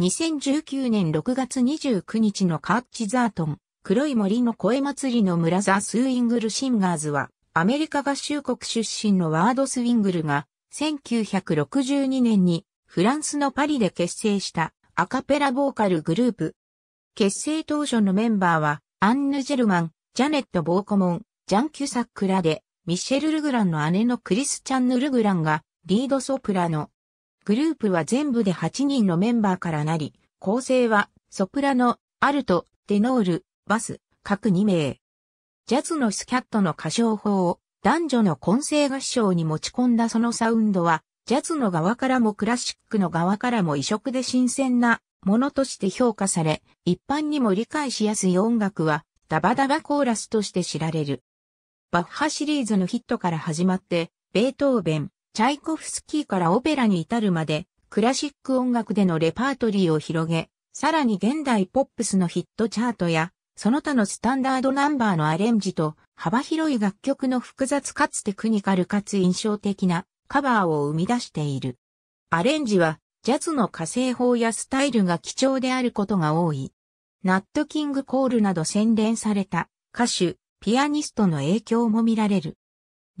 2019年6月29日のカーチザートン、黒い森の声祭りの村ザ・スウィングル・シンガーズは、アメリカ合衆国出身のワード・スウィングルが、1962年にフランスのパリで結成したアカペラボーカルグループ。結成当初のメンバーは、アンヌ・ジェルマン、ジャネット・ボーコモン、ジャン・キュサックらで、ミシェル・ルグランの姉のクリスチャン・ヌ・ルグランが、リードソプラノ、グループは全部で8人のメンバーからなり、構成は、ソプラノ、アルト、テノール、バス、各2名。ジャズのスキャットの歌唱法を男女の混声合唱に持ち込んだそのサウンドは、ジャズの側からもクラシックの側からも異色で新鮮なものとして評価され、一般にも理解しやすい音楽は、ダバダバコーラスとして知られる。バッハシリーズのヒットから始まって、ベートーベン、チャイコフスキーからオペラに至るまで、クラシック音楽でのレパートリーを広げ、さらに現代ポップスのヒットチャートや、その他のスタンダードナンバーのアレンジと、幅広い楽曲の複雑かつテクニカルかつ印象的なカバーを生み出している。アレンジは、ジャズの火星法やスタイルが貴重であることが多い。ナットキングコールなど洗練された歌手、ピアニストの影響も見られる。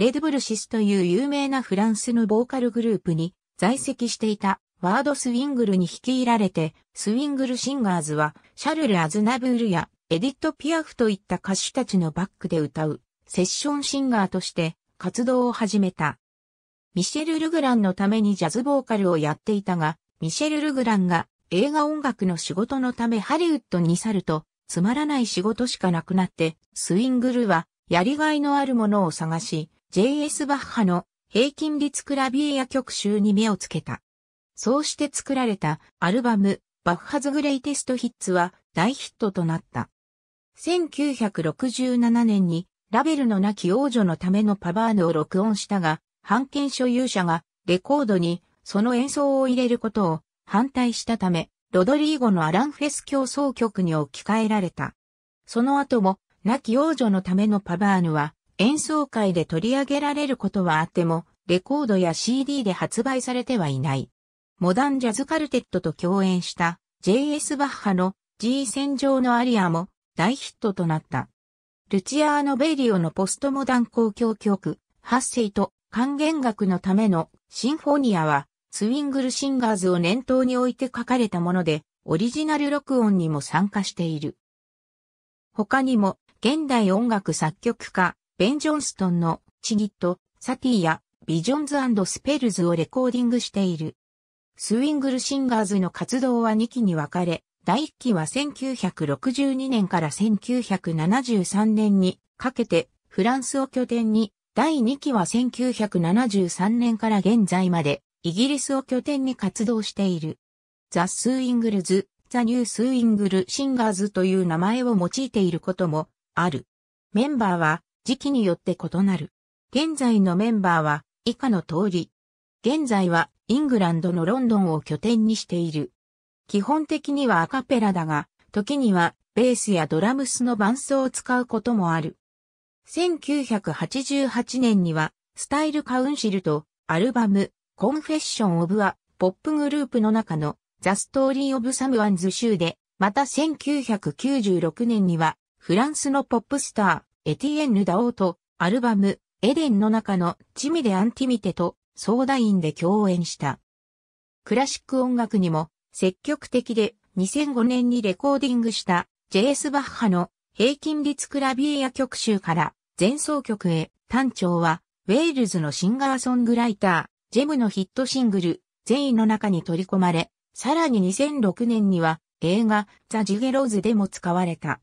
レドブルシスという有名なフランスのボーカルグループに在籍していたワードスウィングルに率いられて、スウィングルシンガーズはシャルル・アズナブールやエディット・ピアフといった歌手たちのバックで歌うセッションシンガーとして活動を始めた。ミシェル・ルグランのためにジャズボーカルをやっていたが、ミシェル・ルグランが映画音楽の仕事のためハリウッドに去ると、つまらない仕事しかなくなって、スウィングルはやりがいのあるものを探し、J.S. バッハの平均律クラビエや曲集に目をつけた。そうして作られたアルバムバッハズグレイテストヒッツは大ヒットとなった。1967年にラベルの亡き王女のためのパバーヌを録音したが、版権所有者がレコードにその演奏を入れることを反対したため、ロドリーゴのアランフェス競争曲に置き換えられた。その後も、亡き王女のためのパバーヌは演奏会で取り上げられることはあっても、レコードや CD で発売されてはいない。モダンジャズカルテットと共演した J.S. バッハの G 戦場のアリアも大ヒットとなった。ルチアーノ・ベイリオのポストモダン公共曲、ハッセイと還元楽のためのシンフォニアは、ツイングルシンガーズを念頭に置いて書かれたもので、オリジナル録音にも参加している。他にも、現代音楽作曲家、ベン・ジョンストンのチギット、サティやビジョンズスペルズをレコーディングしている。スウィングルシンガーズの活動は2期に分かれ、第1期は1962年から1973年にかけてフランスを拠点に、第2期は1973年から現在までイギリスを拠点に活動している。ザ・スウィングルズ、ザ・ニュースウィングル・シンガーズという名前を用いていることもある。メンバーは時期によって異なる。現在のメンバーは以下の通り。現在はイングランドのロンドンを拠点にしている。基本的にはアカペラだが、時にはベースやドラムスの伴奏を使うこともある。1988年にはスタイルカウンシルとアルバムコンフェッション・オブ・ア・ポップグループの中のザ・ストーリー・オブ・サムワンズ州で、また1996年にはフランスのポップスター、エティエンヌ・ダオーとアルバムエデンの中のチミでアンティミテとソーダインで共演した。クラシック音楽にも積極的で2005年にレコーディングしたジェス・バッハの平均率クラビエや曲集から前奏曲へ単調はウェールズのシンガーソングライタージェムのヒットシングル善意の中に取り込まれさらに2006年には映画ザ・ジゲローズでも使われた。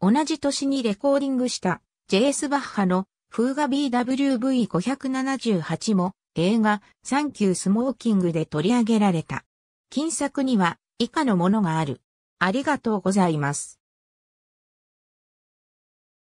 同じ年にレコーディングした J.S. バッハのフーガ BWV578 も映画サンキュースモーキングで取り上げられた。近作には以下のものがある。ありがとうございます。